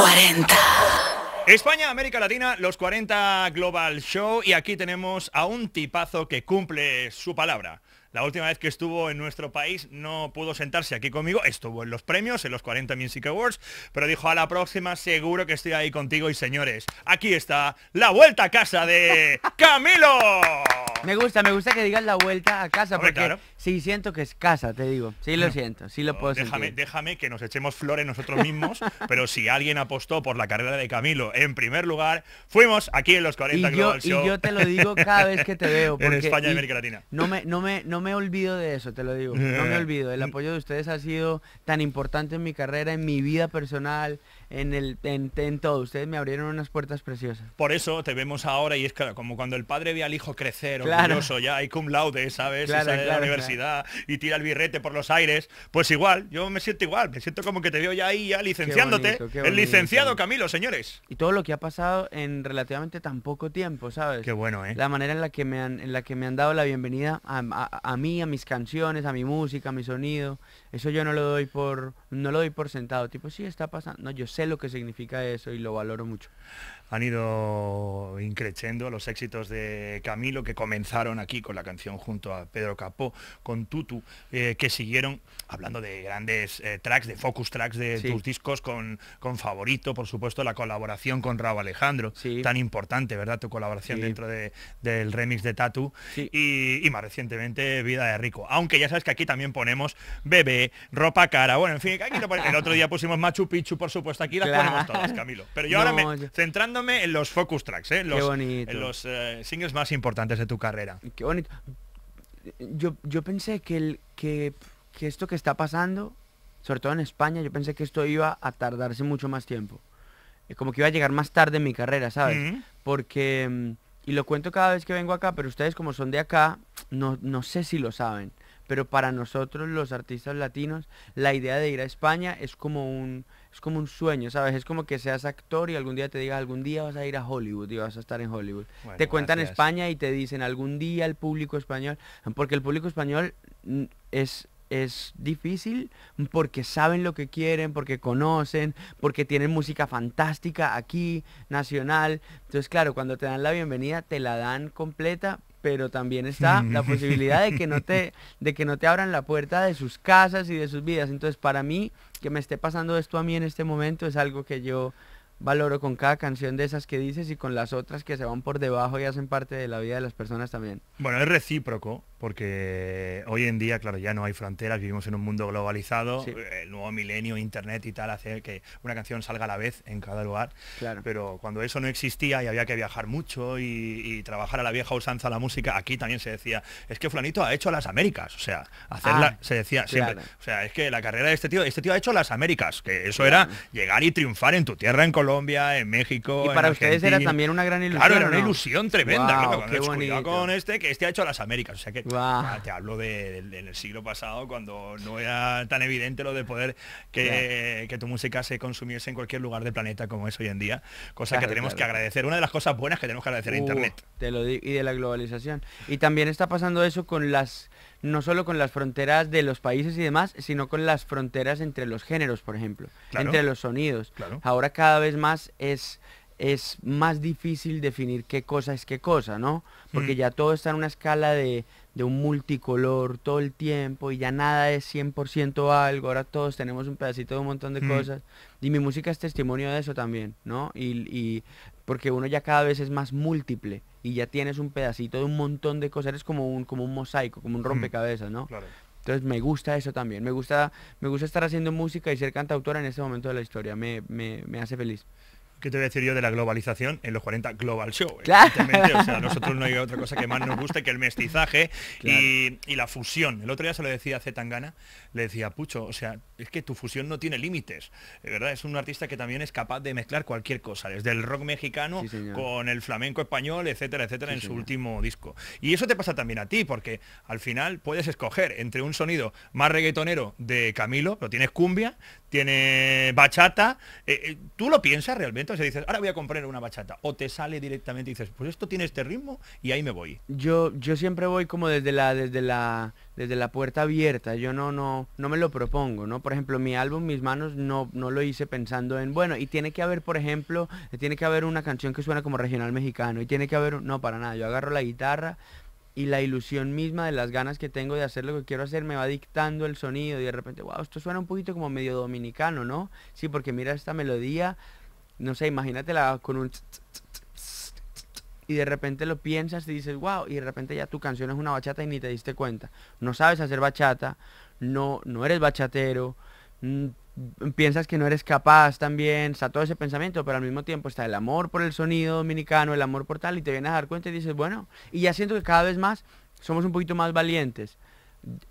40. España, América Latina, los 40 Global Show y aquí tenemos a un tipazo que cumple su palabra. La última vez que estuvo en nuestro país no pudo sentarse aquí conmigo, estuvo en los premios, en los 40 Music Awards, pero dijo a la próxima seguro que estoy ahí contigo y señores, aquí está la vuelta a casa de Camilo. Me gusta, me gusta que digas la vuelta a casa, porque claro. sí siento que es casa, te digo. Sí lo siento, sí lo puedo déjame, Déjame que nos echemos flores nosotros mismos, pero si alguien apostó por la carrera de Camilo en primer lugar, fuimos aquí en los 40 Global yo, Show. Y yo te lo digo cada vez que te veo. en España y América Latina. No me, no me, no me olvido de eso, te lo digo. No me olvido. El apoyo de ustedes ha sido tan importante en mi carrera, en mi vida personal, en, el, en, todo. Ustedes me abrieron unas puertas preciosas. Por eso te vemos ahora y es como cuando el padre ve al hijo crecer, claro. orgulloso, ya hay cum laude, ¿sabes? sale de la universidad y tira el birrete por los aires. Pues igual, yo me siento igual. Me siento como que te veo ya ahí, ya licenciándote. el licenciado Camilo, señores. Y todo lo que ha pasado en relativamente tan poco tiempo, ¿sabes? Qué bueno, ¿eh? La manera en la que me han, en la que me han dado la bienvenida a a mí, a mis canciones, a mi música, a mi sonido. Eso yo no lo doy por, no lo doy por sentado. Tipo, sí, está pasando. yo sé lo que significa eso y lo valoro mucho han ido increchendo los éxitos de Camilo, que comenzaron aquí con la canción junto a Pedro Capó, con Tutu, eh, que siguieron, hablando de grandes eh, tracks, de focus tracks de tus discos, con, con Favorito, por supuesto, la colaboración con Raúl Alejandro, tan importante, ¿verdad? Tu colaboración dentro de, del remix de Tatu, y, más recientemente Vida de Rico. Aunque ya sabes que aquí también ponemos bebé, ropa cara, bueno, en fin, el otro día pusimos Machu Picchu, por supuesto, aquí las ponemos todas, Camilo. Pero yo ahora me, centrando en los focus tracks, ¿eh? los, En los eh, singles más importantes de tu carrera. Qué bonito. Yo, yo pensé que, el, que, esto que está pasando, sobre todo en España, yo pensé que esto iba a tardarse mucho más tiempo. Eh, como que iba a llegar más tarde en mi carrera, ¿sabes? Mm. Porque, mm, y lo cuento cada vez que vengo acá, pero ustedes como son de acá, no, no sé si lo saben pero para nosotros los artistas latinos la idea de ir a España es como un como un sueño, ¿sabes? Es como que seas actor y algún día te digas, algún día vas a ir a Hollywood y vas a estar en Hollywood. te cuentan España y te dicen, algún día el público español, porque el público español mm, es es difícil porque saben lo que quieren, porque conocen, porque tienen música fantástica aquí, nacional. Entonces, claro, cuando te dan la bienvenida, te la dan completa, pero también está la posibilidad de que no te, de que no te abran la puerta de sus casas y de sus vidas. Entonces, para mí, que me esté pasando esto a mí en este momento es algo que yo valoro con cada canción de esas que dices y con las otras que se van por debajo y hacen parte de la vida de las personas también. Bueno, es recíproco porque hoy en día, claro, ya no hay fronteras, vivimos en un mundo globalizado, eh, el nuevo milenio, internet y tal, hacer que una canción salga a la vez en cada lugar. Pero cuando eso no existía y había que viajar mucho y, trabajar a la vieja usanza la música, aquí también se decía, es que flanito ha hecho las Américas, o sea, hacerla, ah, se decía siempre, o sea, es que la carrera de este tío, este tío ha hecho las Américas, que eso era llegar y triunfar en tu tierra, en Colombia, en México. Y para ustedes era también una gran ilusión. Claro, era una ilusión tremenda, qué con este, que este ha hecho las Américas, o sea que te hablo de, del siglo pasado, cuando no era tan evidente lo de poder que, tu música se consumiese en cualquier lugar del planeta como es hoy en día, cosa que tenemos que agradecer. Una de las cosas buenas que tenemos que agradecer a uh, Internet. y de la globalización. Y también está pasando eso con las no solo con las fronteras de los países y demás, sino con las fronteras entre los géneros, por ejemplo, entre los sonidos. Ahora cada vez más es, es más difícil definir qué cosa es qué cosa, ¿no? Porque mm. ya todo está en una escala de, de un multicolor todo el tiempo y ya nada es 100% algo, ahora todos tenemos un pedacito de un montón de mm. cosas y mi música es testimonio de eso también, ¿no? Y, porque uno ya cada vez es más múltiple y ya tienes un pedacito de un montón de cosas, eres como un, como un mosaico, como un mm. rompecabezas, ¿no? Entonces me gusta eso también, me gusta, me gusta estar haciendo música y ser cantautora en este momento de la historia, me, me, me hace feliz. ¿qué te voy a decir yo de la globalización en los 40 Global Show? O sea, nosotros no hay otra cosa que más nos guste que el mestizaje y, la fusión. El otro día se lo decía a Zetangana, le decía, Pucho, o sea, es que tu fusión no tiene límites, ¿verdad? Es un artista que también es capaz de mezclar cualquier cosa, desde el rock mexicano con el flamenco español, etcétera, etcétera, en su último disco. Y eso te pasa también a ti, porque al final puedes escoger entre un sonido más reggaetonero de Camilo, pero tienes cumbia, tiene bachata, eh, eh, ¿tú lo piensas realmente? entonces dices, ahora voy a comprar una bachata. O te sale directamente y dices, pues esto tiene este ritmo y ahí me voy. Yo, yo siempre voy como desde la, desde la, desde la puerta abierta. Yo no, no, no me lo propongo, ¿no? Por ejemplo, mi álbum Mis Manos no, no lo hice pensando en, bueno, y tiene que haber, por ejemplo, tiene que haber una canción que suena como regional mexicano. Y tiene que haber, no, para nada. Yo agarro la guitarra, y la ilusión misma de las ganas que tengo de hacer lo que quiero hacer me va dictando el sonido y de repente, wow, esto suena un poquito como medio dominicano, ¿no? Sí, porque mira esta melodía, no sé, imagínatela con un... Y de repente lo piensas y dices, wow, y de repente ya tu canción es una bachata y ni te diste cuenta. No sabes hacer bachata, no, no eres bachatero, mm, piensas que no eres capaz también, está todo ese pensamiento, pero al mismo tiempo está el amor por el sonido dominicano, el amor por tal, y te vienes a dar cuenta y dices, bueno, y ya siento que cada vez más somos un poquito más valientes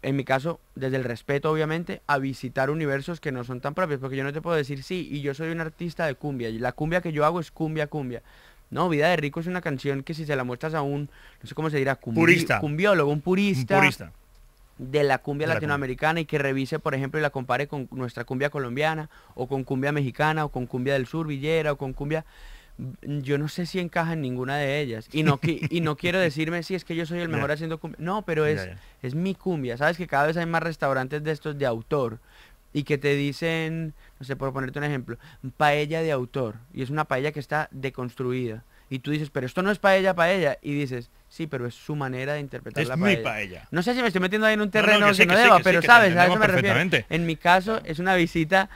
en mi caso, desde el respeto obviamente, a visitar universos que no son tan propios, porque yo no te puedo decir, sí, y yo soy un artista de cumbia, y la cumbia que yo hago es cumbia, cumbia. No, Vida de Rico es una canción que si se la muestras a un, no sé cómo se dirá, purista. cumbiólogo, un purista, un purista, de la cumbia latinoamericana y que revise, por ejemplo, y la compare con nuestra cumbia colombiana, o con cumbia mexicana, o con cumbia del sur, villera, o con cumbia yo no sé si encaja en ninguna de ellas. Y no, no quiero decirme si es que yo soy el mejor haciendo cumbia. No, pero es, es mi cumbia. Sabes que cada vez hay más restaurantes de estos de autor y que te dicen, no sé, por ponerte un ejemplo, paella de autor. Y es una paella que está deconstruida. Y tú dices, pero esto no es paella, paella. Y dices, sí, pero es su manera de interpretar la paella. Es mi paella. No sé si me estoy metiendo ahí en un terreno o no, no pero sabes, a eso me refiero. En mi caso es una visita,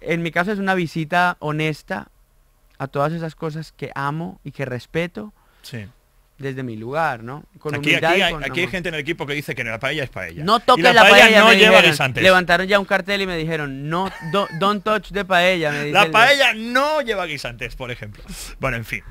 en mi caso es una visita honesta a todas esas cosas que amo y que respeto desde mi lugar, ¿no? Con aquí, hay, aquí hay, gente en el equipo que dice que la paella es paella. No toques la, paella, no lleva guisantes. Levantaron ya un cartel y me dijeron, no, don't touch de paella. la paella no lleva guisantes, por ejemplo. Bueno, en fin.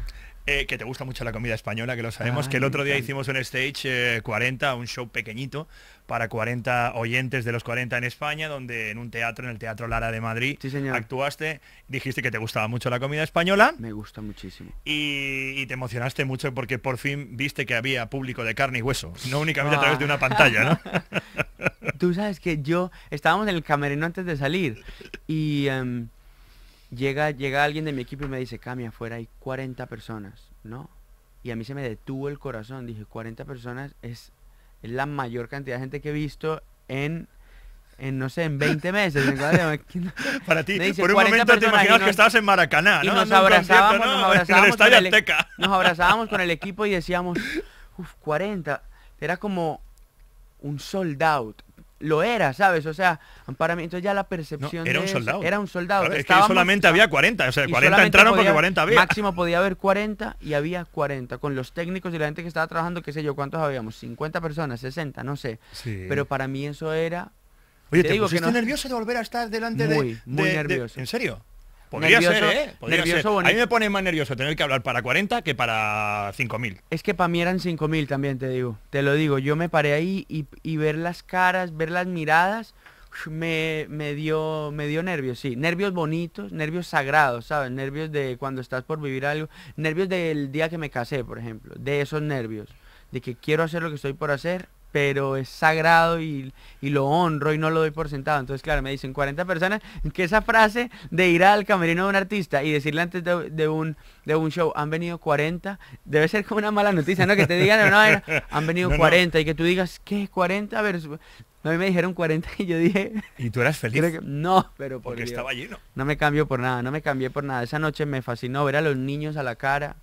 Eh, que te gusta mucho la comida española, que lo sabemos, ah, que el otro día hicimos un stage 40, eh, un show pequeñito para 40 oyentes de los 40 en España, donde en un teatro, en el Teatro Lara de Madrid, actuaste, dijiste que te gustaba mucho la comida española. Me gusta muchísimo. Y, te emocionaste mucho porque por fin viste que había público de carne y hueso, no únicamente a través de una ah. pantalla, ¿no? Tú sabes que yo estábamos en el camerino antes de salir y... Em, llega, llega alguien de mi equipo y me dice, Cami, afuera hay 40 personas, ¿no? Y a mí se me detuvo el corazón. Dije, 40 personas es, la mayor cantidad de gente que he visto en, en no sé, en 20 meses. Para ti, por un momento te imaginas que estabas en Maracaná, ¿no? Y nos, abrazábamos, nos abrazábamos, con el, e-, nos abrazábamos con el equipo y decíamos, uff, 40. Era como un sold out lo era, ¿sabes? O sea, para mí, entonces ya la percepción. era, un soldado. era un soldado. es que solamente había 40, o sea, 40 entraron porque 40 había. Máximo podía haber 40 y había 40, con los técnicos y la gente que estaba trabajando, qué sé yo, ¿cuántos habíamos? 50 personas, 60, no sé. Pero para mí eso era... Oye, te, digo pusiste nervioso de volver a estar delante de... Muy nervioso. De, ¿En serio? Podría ser, ¿eh? A mí me pone más nervioso tener que hablar para 40 que para 5.000. Es que para mí eran 5.000 también, te digo. Te lo digo, yo me paré ahí y, ver las caras, ver las miradas, dio, me dio nervios, sí. Nervios bonitos, nervios sagrados, ¿sabes? Nervios de cuando estás por vivir algo. Nervios del día que me casé, por ejemplo. De esos nervios. De que quiero hacer lo que estoy por hacer pero es sagrado y, lo honro y no lo doy por sentado. Entonces, claro, me dicen 40 personas que esa frase de ir al camerino de un artista y decirle antes de, un, de un show, han venido 40, debe ser como una mala noticia, ¿no? Que te digan, no, han venido 40 y que tú digas, ¿qué? 40, a ver, a mí me dijeron 40 y yo dije... ¿Y tú eras feliz? no, pero porque estaba lleno. No me cambió por nada, no me cambié por nada. Esa noche me fascinó ver a los niños a la cara,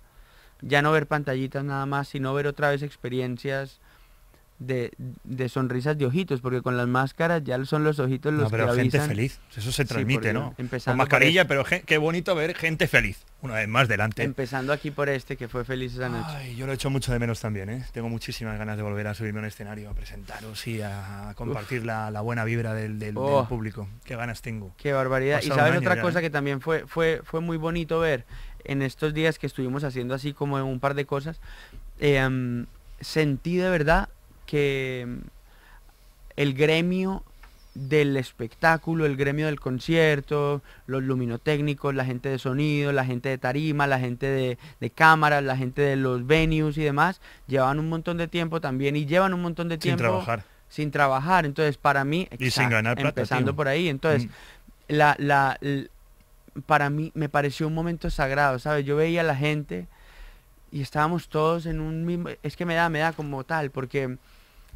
ya no ver pantallitas nada más, sino ver otra vez experiencias de, sonrisas de ojitos, porque con las máscaras ya son los ojitos los pero gente feliz, eso se transmite, ¿no? Empezando con mascarilla, este pero qué bonito ver gente feliz, una vez más delante. Empezando aquí por este, que fue feliz esa noche. Ay, yo lo he hecho mucho de menos también, ¿eh? Tengo muchísimas ganas de volver a subirme a un escenario, a presentaros y a compartir la, buena vibra del, oh. público. Qué ganas tengo. Qué barbaridad. y sabes otra cosa ¿eh? que también fue, fue, fue muy bonito ver en estos días que estuvimos haciendo así como un par de cosas, eh, mm, sentí de verdad que mm, el gremio del espectáculo, el gremio del concierto, los luminotécnicos, la gente de sonido, la gente de tarima, la gente de, cámaras, la gente de los venues y demás, llevan un montón de tiempo también y llevan un montón de tiempo sin trabajar. sin trabajar. Entonces, para mí, empezando por ahí, entonces, mm. para mí me pareció un momento sagrado, ¿sabes? Yo veía a la gente y estábamos todos en un mismo, es que me da, me da como tal, porque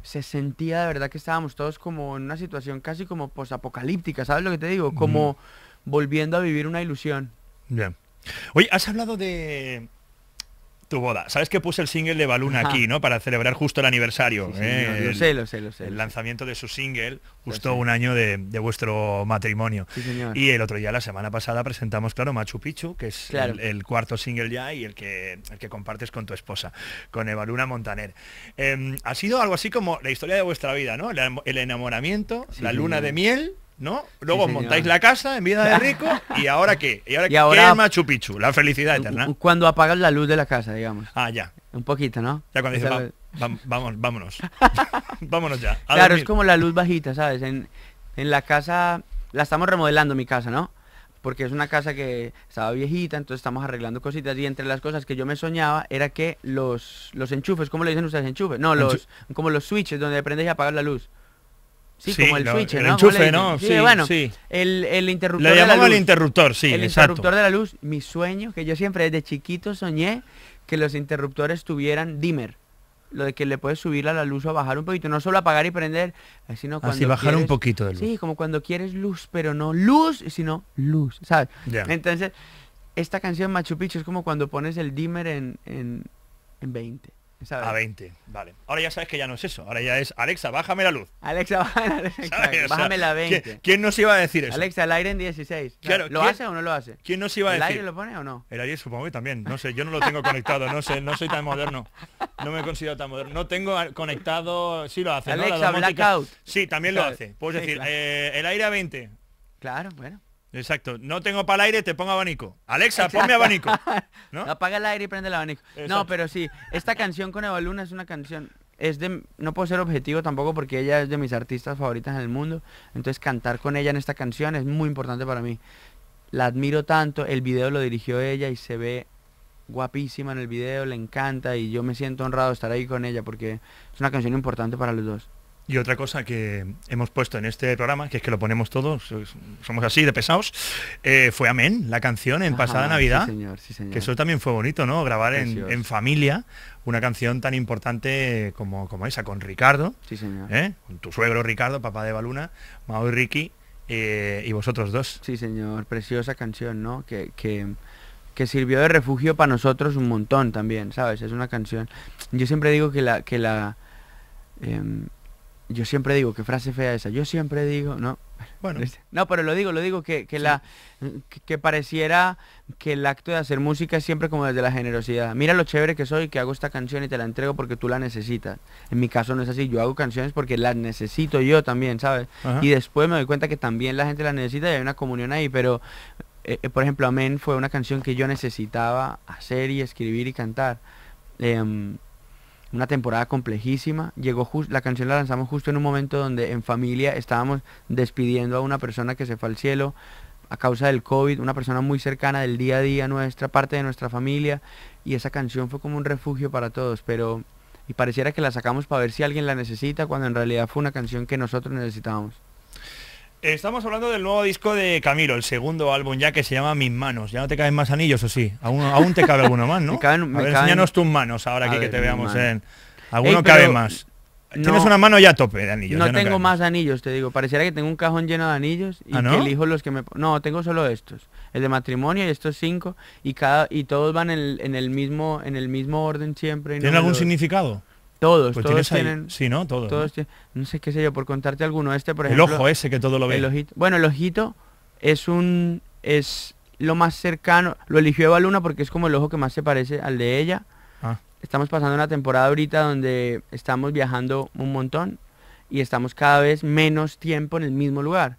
se sentía de verdad que estábamos todos como en una situación casi como posapocalíptica, ¿sabes lo que te digo? Como volviendo a vivir una ilusión. Bien. Oye, has hablado de, tu boda. Sabes que puse el single de baluna aquí, ¿no? Para celebrar justo el aniversario. ¿eh? el, sé, lo sé, lo sé. El lanzamiento de su single, justo un año de, vuestro matrimonio. Y el otro día, la semana pasada, presentamos, claro, Machu Picchu, que es el, cuarto single ya y el que, el que compartes con tu esposa, con Evaluna Montaner. Em, ha sido algo así como la historia de vuestra vida, ¿no? el enamoramiento, la luna de miel ¿no? Luego montáis la casa en vida de rico y ahora qué? Y ahora, que ahora ¿qué Machu Picchu? La felicidad eterna. Cuando apagas la luz de la casa, digamos. Ah, ya. Un poquito, ¿no? Ya cuando dices, vamos, vámonos. vámonos ya. Claro, es como la luz bajita, ¿sabes? En, la casa, la estamos remodelando mi casa, ¿no? Porque es una casa que estaba viejita, entonces estamos arreglando cositas y entre las cosas que yo me soñaba era que los, los enchufes, ¿cómo le dicen ustedes enchufes? No, los, como los switches donde prendes y apagas la luz. Sí, como el switch, el enchufe, ¿no? Sí, bueno, El, interruptor. Le llamamos el interruptor, sí. El interruptor de la luz, mi sueño, que yo siempre desde chiquito soñé que los interruptores tuvieran dimmer. Lo de que le puedes subir a la luz o bajar un poquito, no solo apagar y prender, eh, sino cuando. Así bajar un poquito de luz. Sí, como cuando quieres luz, pero no luz, sino luz, ¿sabes? Entonces, esta canción Machu Picchu es como cuando pones el dimmer en, en, en 20. A 20, vale. Ahora ya sabes que ya no es eso. Ahora ya es, Alexa, bájame la luz. Alexa, bájame, la 20. ¿quién, nos iba a decir eso? Alexa, el aire en 16. Claro, ¿Lo hace o no lo hace? ¿Quién nos iba a decir? ¿El aire lo pone o no? El aire supongo que también. No sé, yo no lo tengo conectado. No sé, no soy tan moderno. No me considero tan moderno. No tengo conectado... Sí lo hace, Alexa, blackout. Sí, también lo hace. Puedes decir, eh, el aire a 20. Claro, bueno. Exacto. No tengo para el aire, te pongo abanico. Alexa, ponme abanico. Apaga el aire y prende el abanico. No, pero sí, esta canción con Evaluna Luna es una canción. Es de, no puedo ser objetivo tampoco porque ella es de mis artistas favoritas en el mundo. Entonces cantar con ella en esta canción es muy importante para mí. La admiro tanto, el video lo dirigió ella y se ve guapísima en el video, le encanta y yo me siento honrado de estar ahí con ella porque es una canción importante para los dos. Y otra cosa que hemos puesto en este programa, que es que lo ponemos todos, somos así de pesados, eh, fue Amén, la canción en ah, pasada Navidad. Sí señor, sí señor. Que eso también fue bonito, ¿no? Grabar en, familia una canción tan importante como, como esa, con Ricardo. Sí, señor. ¿eh? Con tu suegro Ricardo, papá de Baluna, Mao y Ricky, eh, y vosotros dos. Sí, señor, preciosa canción, ¿no? que, sirvió de refugio para nosotros un montón también, ¿sabes? Es una canción. Yo siempre digo que la, que la, em, yo siempre digo, qué frase fea esa. Yo siempre digo, no. Bueno. Este, no, pero lo digo, lo digo, que, la que, pareciera que el acto de hacer música es siempre como desde la generosidad. Mira lo chévere que soy, que hago esta canción y te la entrego porque tú la necesitas. En mi caso no es así, yo hago canciones porque las necesito yo también, ¿sabes? Y después me doy cuenta que también la gente la necesita y hay una comunión ahí, pero eh, eh, por ejemplo, Amén fue una canción que yo necesitaba hacer y escribir y cantar. Em, una temporada complejísima. Llegó just, la canción la lanzamos justo en un momento donde en familia estábamos despidiendo a una persona que se fue al cielo a causa del COVID, una persona muy cercana del día a día, nuestra parte de nuestra familia, y esa canción fue como un refugio para todos, pero y pareciera que la sacamos para ver si alguien la necesita, cuando en realidad fue una canción que nosotros necesitábamos. Estamos hablando del nuevo disco de Camilo, el segundo álbum ya que se llama Mis Manos. ¿Ya no te caen más anillos o sí? Aún, aún te cabe alguno más, ¿no? me tus manos ahora aquí que te veamos en... Alguno cabe más. Tienes una mano ya a tope de anillos. No, tengo más anillos, te digo. Pareciera que tengo un cajón lleno de anillos y ¿Ah, no? elijo los que me... No, tengo solo estos. El de matrimonio y estos cinco y cada y todos van en el, mismo en el mismo orden siempre. Tiene algún significado? Todos, pues todos tienen... sí, ¿no? Todos. ¿no? sé qué sé yo, por contarte alguno. Este, por ejemplo... El ojo ese que todo lo ve. El ojito, bueno, el ojito es un... es lo más cercano. Lo eligió Eva Luna porque es como el ojo que más se parece al de ella. Ah. Estamos pasando una temporada ahorita donde estamos viajando un montón y estamos cada vez menos tiempo en el mismo lugar.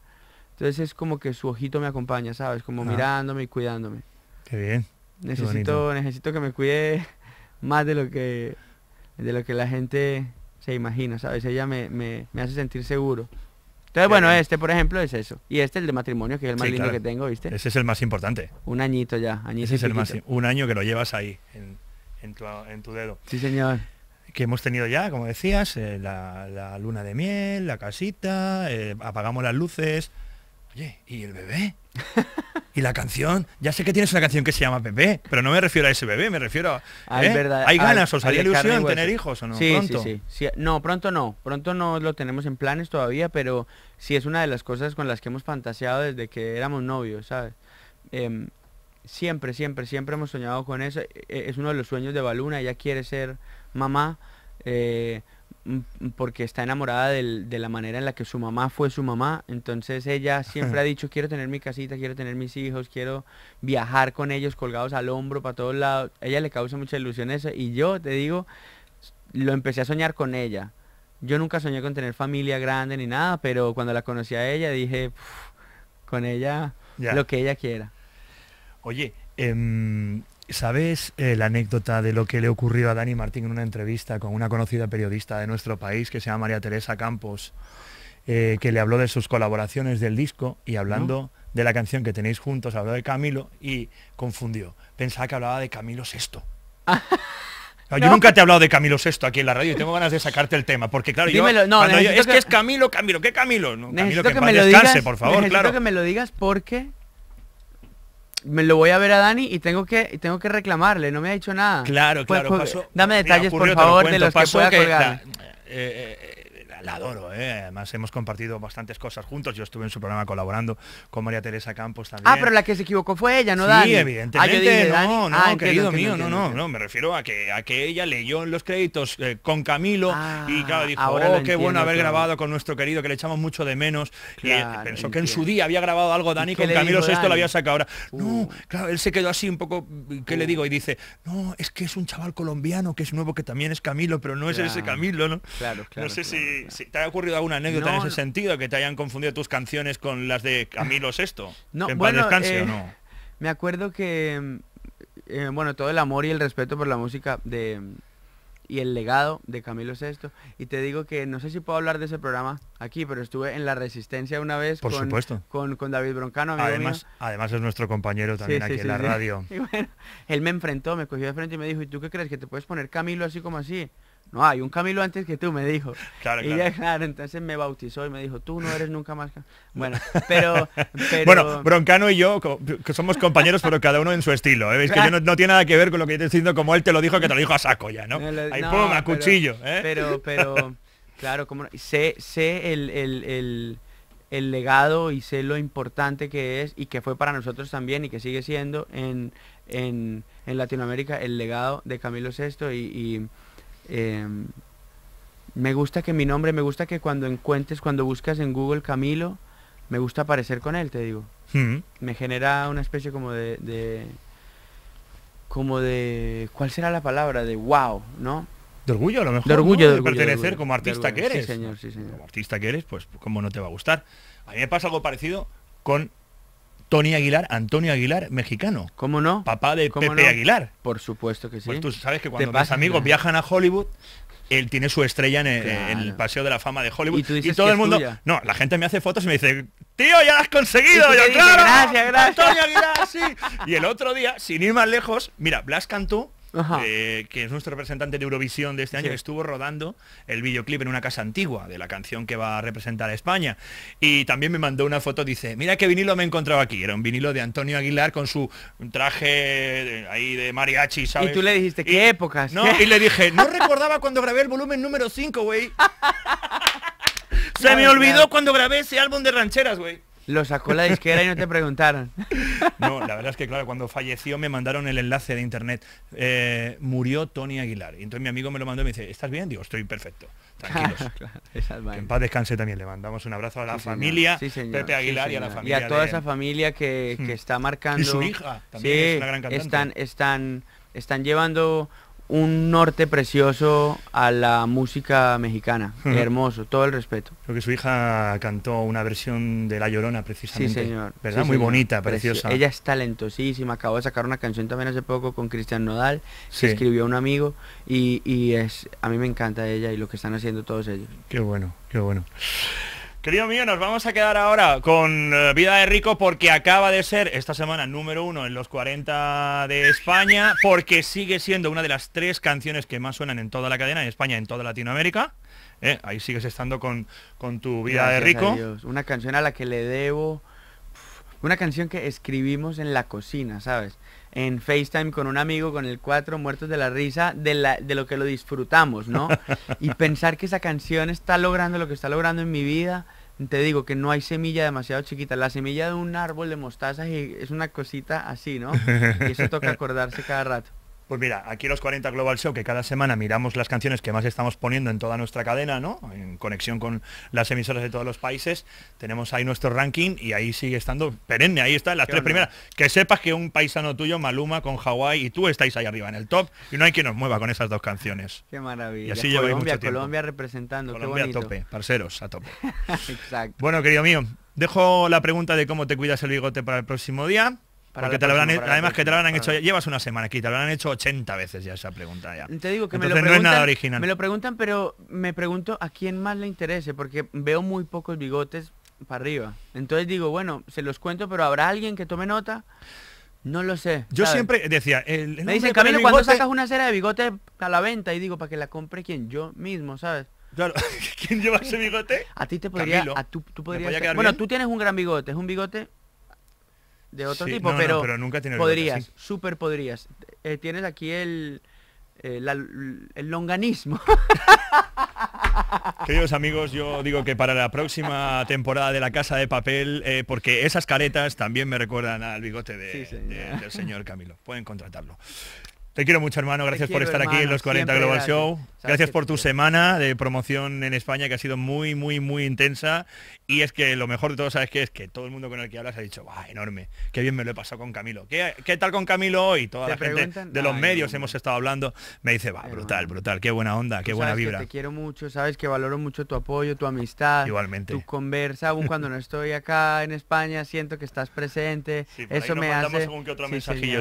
Entonces es como que su ojito me acompaña, ¿sabes? Como ah. mirándome y cuidándome. Qué bien. Necesito, necesito que me cuide más de lo que de lo que la gente se imagina, ¿sabes? Ella me, hace sentir seguro. Entonces, bueno, este, por ejemplo, es eso. Y este, el de matrimonio, que es el más lindo que tengo, ¿viste? Ese es el más importante. Un añito ya, añito es el más, un año que lo llevas ahí, en, tu, dedo. Sí, señor que hemos tenido ya, como decías, eh, la, luna de miel, la casita, eh, apagamos las luces. Oye, ¿y el bebé? Y la canción, ya sé que tienes una canción que se llama Bebé pero no me refiero a ese bebé, me refiero a... Ah, ¿eh? Verdad, ¿Hay ganas? o ¿Os haría ilusión tener hijos o no? pronto. Sí, sí, No, pronto no. Pronto no lo tenemos en planes todavía, pero sí es una de las cosas con las que hemos fantaseado desde que éramos novios, ¿sabes? Em, siempre, siempre, siempre hemos soñado con eso. E, e, es uno de los sueños de Baluna, ella quiere ser mamá. Eh, Mm, porque está enamorada de la manera en la que su mamá fue su mamá. Entonces ella siempre ha dicho, quiero tener mi casita, quiero tener mis hijos, quiero viajar con ellos colgados al hombro para todos lados. Ella le causa mucha ilusión eso. Y yo te digo, lo empecé a soñar con ella. Yo nunca soñé con tener familia grande ni nada, pero cuando la conocí a ella dije, con ella, lo que ella quiera. Oye, em, ¿Sabes eh, la anécdota de lo que le ocurrió a Dani Martín en una entrevista con una conocida periodista de nuestro país que se llama María Teresa Campos, eh, que le habló de sus colaboraciones del disco y hablando de la canción que tenéis juntos, habló de Camilo y confundió. Pensaba que hablaba de Camilo Sexto. yo nunca te he hablado de Camilo Sexto aquí en la radio y tengo ganas de sacarte el tema, porque claro, yo, no, yo, es que... es Camilo, Camilo, ¿qué Camilo? Camilo que, me lo por favor, claro. que me lo digas porque me lo voy a ver a Dani y tengo que tengo que reclamarle, no me ha dicho nada. Claro, pues, claro. Pues, dame detalles, por favor, de los que pueda colgar. Eh, eh, la adoro, ¿eh? además hemos compartido bastantes cosas juntos. Yo estuve en su programa colaborando con María Teresa Campos también. Ah, pero la que se equivocó fue ella, ¿no, Dani? Sí, ah, evidentemente. no, no, ah, querido mío, no, no, no. Me refiero a que, a que ella leyó en los créditos eh, con Camilo ah, y claro, dijo, oh, qué bueno haber grabado con nuestro querido, que le echamos mucho de menos. y eh, pensó que en su día había grabado algo Dani con Camilo Sexto, lo había sacado ahora. Uh. No, claro, él se quedó así un poco, ¿qué le uh. digo? Y dice, no, es que es un chaval colombiano que es nuevo, que también es Camilo, pero no es ese Camilo, ¿no? Claro, claro. No sé si te ha ocurrido alguna anécdota en ese sentido, que te hayan confundido tus canciones con las de Camilo Sexto? No, bueno, eh, no? Me acuerdo que, eh, eh, bueno, todo el amor y el respeto por la música de y el legado de Camilo Sexto, Y te digo que no sé si puedo hablar de ese programa aquí, pero estuve en La Resistencia una vez Por con, supuesto. con, David Broncano. además, además es nuestro compañero también aquí en la radio. Y bueno, él me enfrentó, me cogió de frente y me dijo, ¿y tú qué crees? ¿Que te puedes poner Camilo así como así? no, hay un Camilo antes que tú, me dijo. Claro, y claro. entonces me bautizó y me dijo, tú no eres nunca más... Bueno, pero, Bueno, Broncano y yo que somos compañeros, pero cada uno en su estilo. ¿Veis ¿eh? que no, tiene nada que ver con lo que te estoy diciendo, como él te lo dijo, que te lo dijo a saco ya, ¿no? cuchillo. ¿eh? Pero, ¿eh? pero, claro, como sé, sé el, legado y sé lo importante que es y que fue para nosotros también y que sigue siendo en, Latinoamérica el legado de Camilo VI y, Em, me gusta que mi nombre, me gusta que cuando encuentres, cuando buscas en Google Camilo, me gusta aparecer con él, te digo. Mm. Me genera una especie como de, como de, ¿cuál será la palabra? De wow, ¿no? De orgullo, a lo mejor. De orgullo, de, pertenecer como artista que eres. Sí, señor, señor. Como artista que eres, pues, como no te va a gustar? A mí me pasa algo parecido con Tony Aguilar, Antonio Aguilar, mexicano. ¿Cómo no? Papá de Pepe Aguilar. Por supuesto que sí. Pues tú sabes que cuando tus amigos viajan a Hollywood, él tiene su estrella en el, Paseo de la Fama de Hollywood. Y, todo el mundo... No, la gente me hace fotos y me dice, tío, ya has conseguido. Y yo, Gracias, gracias. Antonio Aguilar, sí. Y el otro día, sin ir más lejos, mira, Blas Cantú eh, que es nuestro representante de Eurovisión de este año, que estuvo rodando el videoclip en una casa antigua de la canción que va a representar a España. Y también me mandó una foto, dice, mira qué vinilo me he encontrado aquí. Era un vinilo de Antonio Aguilar con su traje ahí de mariachi, ¿sabes? Y tú le dijiste, ¿qué épocas? y le dije, no recordaba cuando grabé el volumen número 5, güey. Se me olvidó cuando grabé ese álbum de rancheras, güey. Lo sacó la disquera y no te preguntaron. No, la verdad es que claro, cuando falleció me mandaron el enlace de internet. Eh, murió Tony Aguilar. Y entonces mi amigo me lo mandó y me dice, ¿estás bien? Digo, estoy perfecto. Tranquilos. en paz descanse también. Le mandamos un abrazo a la familia sí, Pepe Aguilar y a la familia. Y a toda esa familia que, hmm. está marcando. Y su hija también es una gran cantante. Están, están, están llevando un norte precioso a la música mexicana. Hermoso, todo el respeto. Creo que su hija cantó una versión de La Llorona, precisamente. Sí, señor. ¿Verdad? Muy bonita, preciosa. Ella es talentosísima. Acabo de sacar una canción también hace poco con Cristian Nodal, Se que escribió un amigo. Y, y es, a mí me encanta ella y lo que están haciendo todos ellos. Qué bueno, qué bueno. Querido mío, nos vamos a quedar ahora con eh, Vida de Rico porque acaba de ser esta semana número uno en los 40 de España, porque sigue siendo una de las tres canciones que más suenan en toda la cadena, en España, en toda Latinoamérica. Eh, ahí sigues estando con, tu Vida de Rico. Una canción a la que le debo, una canción que escribimos en la cocina, ¿sabes? en FaceTime con un amigo con el cuatro muertos de la risa de, lo que lo disfrutamos, ¿no? y pensar que esa canción está logrando lo que está logrando en mi vida, te digo que no hay semilla demasiado chiquita. La semilla de un árbol de mostaza es una cosita así, ¿no? Y eso toca acordarse cada rato. Pues mira, aquí los 40 Global Show, que cada semana miramos las canciones que más estamos poniendo en toda nuestra cadena, ¿no? En conexión con las emisoras de todos los países, tenemos ahí nuestro ranking y ahí sigue estando perenne, ahí están las tres primeras. Que sepas que un paisano tuyo, Maluma, con Hawái y tú estáis ahí arriba en el top y no hay quien nos mueva con esas dos canciones. Qué maravilla. Y así Colombia, Colombia representando. Colombia a tope, parceros, a tope. Exacto. Bueno, querido mío, dejo la pregunta de cómo te cuidas el bigote para el próximo día además que te lo han hecho, llevas una semana aquí, te lo han hecho 80 veces ya esa pregunta ya. Te no es nada original. Me lo preguntan, pero me pregunto a quién más le interese, porque veo muy pocos bigotes para arriba. Entonces digo, bueno, se los cuento, pero habrá alguien que tome nota. No lo sé. Yo siempre decía, el, me dicen, cuando sacas una cera de bigotes a la venta y digo, para que la compre quien yo mismo, ¿sabes? Claro, ¿quién lleva ese bigote? A ti te podría, a tú, bueno, tú tienes un gran bigote, es un bigote de otro tipo, pero, nunca podrías, súper podrías. Eh, tienes aquí el, eh, el longanismo. Queridos amigos, yo digo que para la próxima temporada de La Casa de Papel, eh, porque esas caretas también me recuerdan al bigote de, del señor Camilo. Pueden contratarlo. Te quiero mucho, hermano. Gracias por estar aquí en los 40 Global Show. Gracias por tu semana de promoción en España que ha sido muy, muy, muy intensa. Y es que lo mejor de todo, ¿sabes qué? Es que todo el mundo con el que hablas ha dicho, ¡va, enorme! ¡Qué bien me lo he pasado con Camilo! ¿Qué, tal con Camilo hoy? Toda la gente de los medios hemos estado hablando. Me dice, va, brutal, brutal. Qué buena onda, qué buena vibra. te quiero mucho, sabes que valoro mucho tu apoyo, tu amistad. Igualmente. Tu conversa, aún cuando no estoy acá en España, siento que estás presente. eso me hace...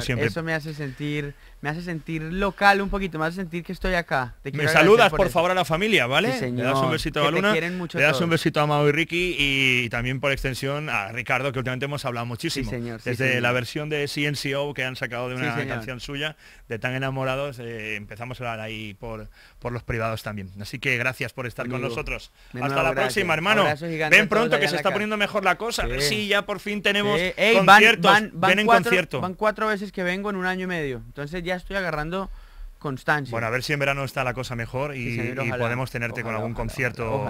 siempre. Eso me hace sentir me hace sentir local un poquito, me hace sentir que estoy acá. Te me saludas por, favor a la familia, ¿vale? señor. Le das un besito a Luna, le das un besito a Mau y Ricky y también por extensión a Ricardo, que últimamente hemos hablado muchísimo. Desde la versión de CNCO que han sacado de una canción suya, de Tan Enamorados, eh, empezamos a hablar ahí por, por los privados también. Así que gracias por estar con nosotros. Hasta la próxima, hermano. Ven pronto que se está poniendo mejor la cosa. Sí, ya por fin tenemos conciertos. Ven en cuatro, concierto. Van cuatro veces que vengo en un año y medio. Entonces ya estoy agarrando constancia. Bueno, a ver si en verano está la cosa mejor y, podemos tenerte con algún concierto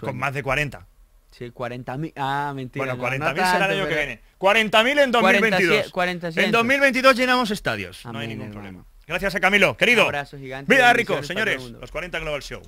con más de 40. Sí, 40.000. Ah, mentira. Bueno, 40.000 será el año que viene. 40.000 en 2022. en 2022 llenamos estadios. no hay ningún problema. Gracias a Camilo, querido. gigante. Vida rico, señores. Los 40 Global Show.